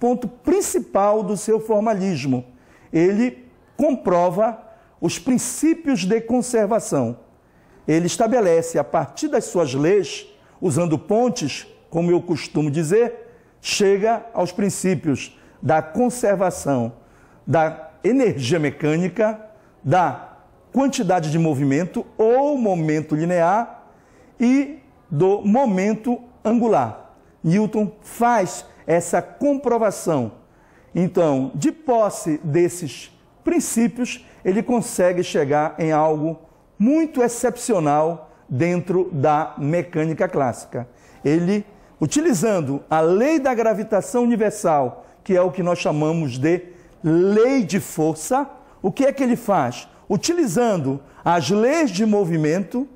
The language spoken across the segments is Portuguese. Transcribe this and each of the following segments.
ponto principal do seu formalismo. Ele comprova os princípios de conservação. Ele estabelece, a partir das suas leis, usando pontes, como eu costumo dizer, chega aos princípios da conservação da energia mecânica, da quantidade de movimento ou momento linear e do momento angular. Newton faz essa comprovação. Então, de posse desses princípios, ele consegue chegar em algo muito excepcional dentro da mecânica clássica. Ele, utilizando a lei da gravitação universal, que é o que nós chamamos de lei de força, o que é que ele faz? Utilizando as leis de movimento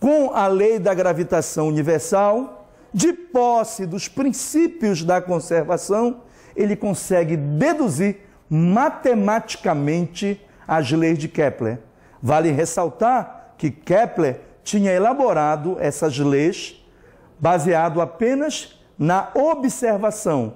com a lei da gravitação universal, de posse dos princípios da conservação, ele consegue deduzir matematicamente as leis de Kepler. Vale ressaltar que Kepler tinha elaborado essas leis baseado apenas na observação.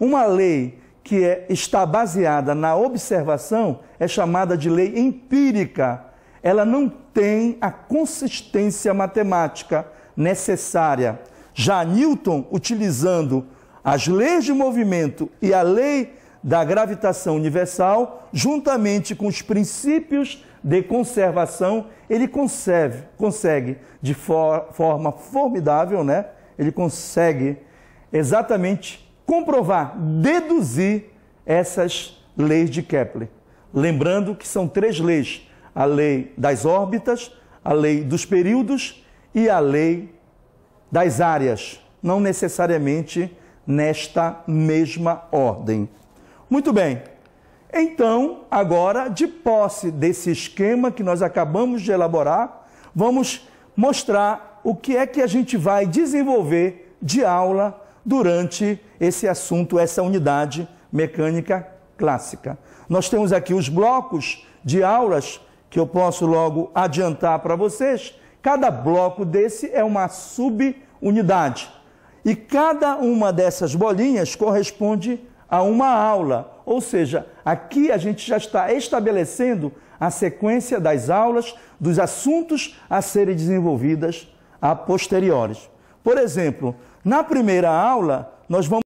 Uma lei que é, está baseada na observação é chamada de lei empírica. Ela não tem a consistência matemática necessária. Já Newton, utilizando as leis de movimento e a lei da gravitação universal, juntamente com os princípios de conservação, ele consegue de for, forma formidável, né? Ele consegue exatamente comprovar, deduzir essas leis de Kepler. Lembrando que são três leis: a lei das órbitas, a lei dos períodos e a lei das áreas, não necessariamente nesta mesma ordem. Muito bem. Então, agora, de posse desse esquema que nós acabamos de elaborar, vamos mostrar o que é que a gente vai desenvolver de aula durante esse assunto, essa unidade mecânica clássica. Nós temos aqui os blocos de aulas que eu posso logo adiantar para vocês, Cada bloco desse é uma subunidade. E cada uma dessas bolinhas corresponde a uma aula. Ou seja, aqui a gente já está estabelecendo a sequência das aulas, dos assuntos a serem desenvolvidas a posteriores. Por exemplo, na primeira aula, nós vamos